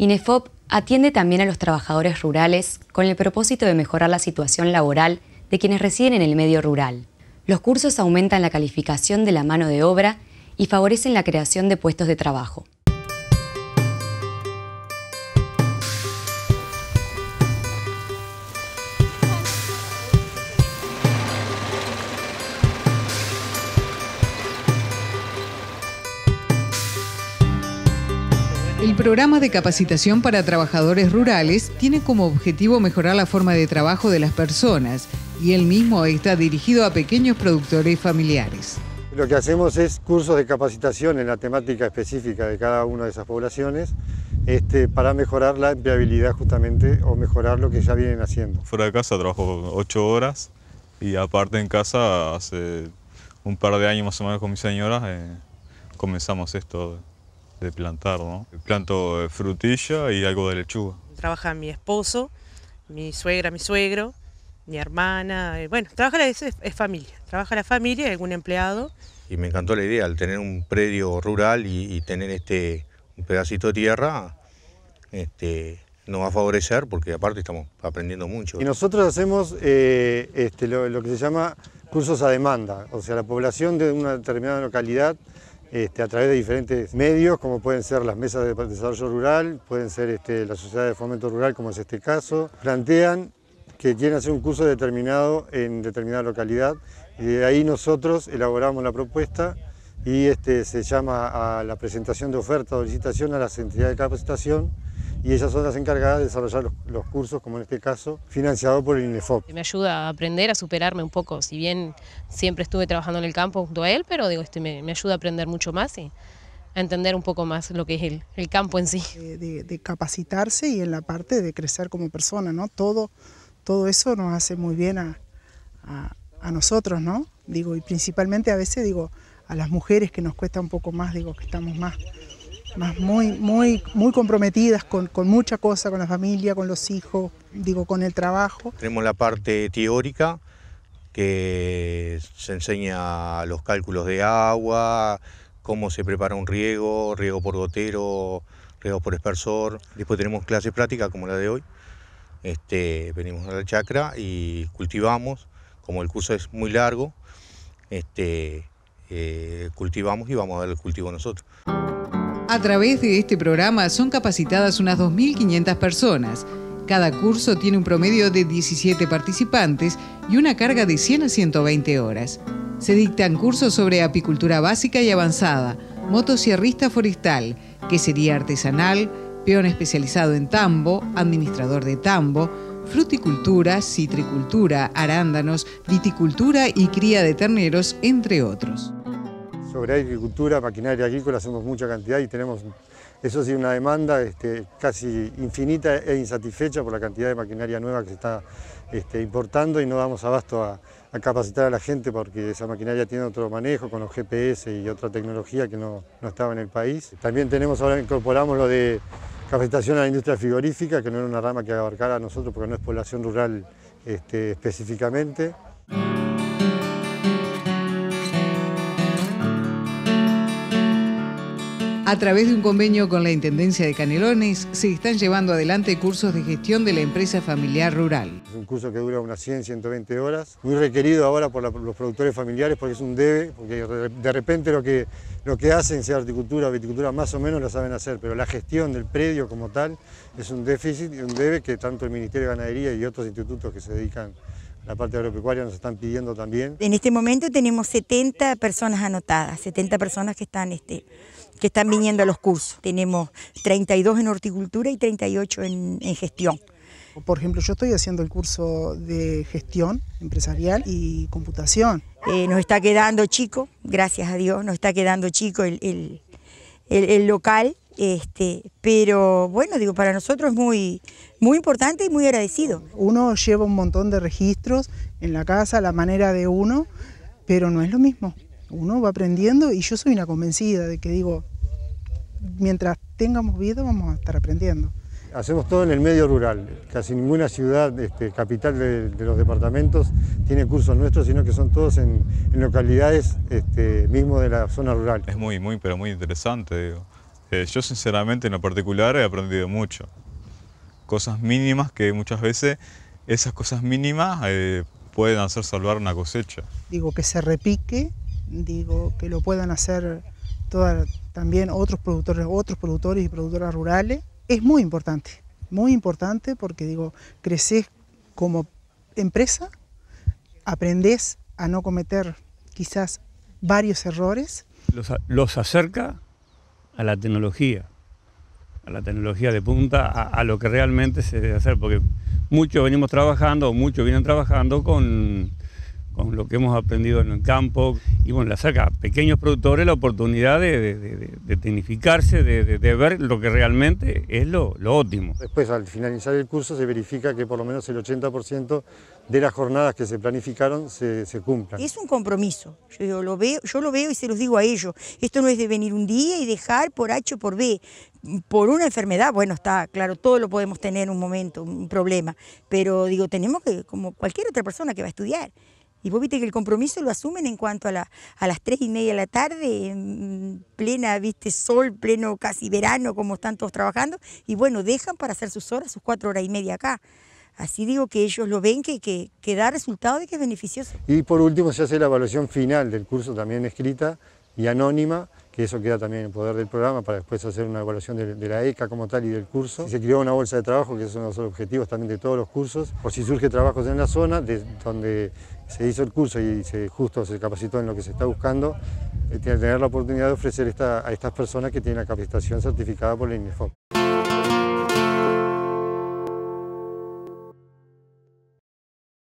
INEFOP atiende también a los trabajadores rurales con el propósito de mejorar la situación laboral de quienes residen en el medio rural. Los cursos aumentan la calificación de la mano de obra y favorecen la creación de puestos de trabajo. El programa de capacitación para trabajadores rurales tiene como objetivo mejorar la forma de trabajo de las personas y el mismo está dirigido a pequeños productores familiares. Lo que hacemos es cursos de capacitación en la temática específica de cada una de esas poblaciones este, para mejorar la viabilidad justamente o mejorar lo que ya vienen haciendo. Fuera de casa trabajo ocho horas y aparte en casa hace un par de años más o menos con mi señora eh, comenzamos esto de plantar, ¿no? Planto eh, frutilla y algo de lechuga. Trabaja mi esposo, mi suegra, mi suegro, mi hermana, eh, bueno, trabaja la, es, es familia, trabaja la familia, algún empleado. Y me encantó la idea, al tener un predio rural y, tener este un pedacito de tierra, este, nos va a favorecer porque aparte estamos aprendiendo mucho. Y nosotros hacemos eh, este, lo, que se llama cursos a demanda, o sea, la población de una determinada localidad este, a través de diferentes medios, como pueden ser las mesas de desarrollo rural, pueden ser este, las sociedades de fomento rural, como es este caso, plantean que quieren hacer un curso determinado en determinada localidad y de ahí nosotros elaboramos la propuesta y este, se llama a la presentación de oferta o licitación a las entidades de capacitación y ellas son las encargadas de desarrollar los, cursos, como en este caso, financiado por el INEFOP. Me ayuda a aprender, a superarme un poco, si bien siempre estuve trabajando en el campo junto a él, pero digo, este, me, ayuda a aprender mucho más y a entender un poco más lo que es el, campo en sí. De, capacitarse y en la parte de crecer como persona, ¿no? Todo, todo eso nos hace muy bien a, nosotros, ¿no? Digo, y principalmente a veces digo, a las mujeres que nos cuesta un poco más, digo, que estamos más muy, muy, muy comprometidas con, con, mucha cosa, con la familia, con los hijos, digo, con el trabajo. Tenemos la parte teórica que se enseña los cálculos de agua, cómo se prepara un riego, riego por gotero, riego por espersor. Después tenemos clases prácticas como la de hoy. Este, venimos a la chacra y cultivamos, como el curso es muy largo, este, eh, cultivamos y vamos a dar el cultivo nosotros. A través de este programa son capacitadas unas 2.500 personas. Cada curso tiene un promedio de 17 participantes y una carga de 100 a 120 horas. Se dictan cursos sobre apicultura básica y avanzada, motosierrista forestal, que sería artesanal, peón especializado en tambo, administrador de tambo, fruticultura, citricultura, arándanos, viticultura y cría de terneros, entre otros sobre agricultura, maquinaria agrícola, hacemos mucha cantidad y tenemos, eso sí, una demanda este, casi infinita e insatisfecha por la cantidad de maquinaria nueva que se está este, importando y no damos abasto a, capacitar a la gente porque esa maquinaria tiene otro manejo con los GPS y otra tecnología que no, estaba en el país. También tenemos, ahora incorporamos lo de capacitación a la industria frigorífica, que no era una rama que abarcara a nosotros porque no es población rural este, específicamente. A través de un convenio con la Intendencia de Canelones, se están llevando adelante cursos de gestión de la empresa familiar rural. Es un curso que dura unas 100, 120 horas, muy requerido ahora por los productores familiares porque es un debe, porque de repente lo que, lo que hacen, sea horticultura o viticultura, más o menos lo saben hacer, pero la gestión del predio como tal es un déficit y un debe que tanto el Ministerio de Ganadería y otros institutos que se dedican la parte agropecuaria nos están pidiendo también. En este momento tenemos 70 personas anotadas, 70 personas que están, este, que están viniendo a los cursos. Tenemos 32 en horticultura y 38 en, gestión. Por ejemplo, yo estoy haciendo el curso de gestión empresarial y computación. Eh, nos está quedando chico, gracias a Dios, nos está quedando chico el, el, el local este, pero bueno, digo, para nosotros es muy, muy importante y muy agradecido. Uno lleva un montón de registros en la casa, a la manera de uno, pero no es lo mismo. Uno va aprendiendo y yo soy una convencida de que digo, mientras tengamos vida vamos a estar aprendiendo. Hacemos todo en el medio rural, casi ninguna ciudad este, capital de, los departamentos tiene cursos nuestros, sino que son todos en, localidades este, mismo de la zona rural. Es muy, muy, pero muy interesante, digo. Eh, yo sinceramente en lo particular he aprendido mucho. Cosas mínimas que muchas veces esas cosas mínimas eh, pueden hacer salvar una cosecha. Digo que se repique, digo que lo puedan hacer toda, también otros productores, otros productores y productoras rurales. Es muy importante, muy importante porque digo, creces como empresa, aprendes a no cometer quizás varios errores. los acerca a la tecnología, a la tecnología de punta, a, lo que realmente se debe hacer, porque muchos venimos trabajando, muchos vienen trabajando con con lo que hemos aprendido en el campo. Y bueno, la saca a pequeños productores la oportunidad de, de, de, tecnificarse, de, ver lo que realmente es lo, lo, óptimo. Después, al finalizar el curso, se verifica que por lo menos el 80% de las jornadas que se planificaron se, se cumplan. Es un compromiso, yo lo, veo, yo lo veo y se los digo a ellos. Esto no es de venir un día y dejar por H o por B. Por una enfermedad, bueno, está claro, todo lo podemos tener en un momento, un problema, pero digo, tenemos que, como cualquier otra persona que va a estudiar, y vos viste que el compromiso lo asumen en cuanto a, la, a las tres y media de la tarde, plena, viste, sol, pleno casi verano, como están todos trabajando, y bueno, dejan para hacer sus horas, sus cuatro horas y media acá. Así digo que ellos lo ven que, que, que da resultado de que es beneficioso. Y por último se hace la evaluación final del curso, también escrita y anónima, y eso queda también en poder del programa para después hacer una evaluación de, la ECA como tal y del curso. y se creó una bolsa de trabajo, que es uno de los objetivos también de todos los cursos, por si surge trabajos en la zona de, donde se hizo el curso y se, justo se capacitó en lo que se está buscando, tiene eh, tener la oportunidad de ofrecer esta, a estas personas que tienen la capacitación certificada por la INEFOP.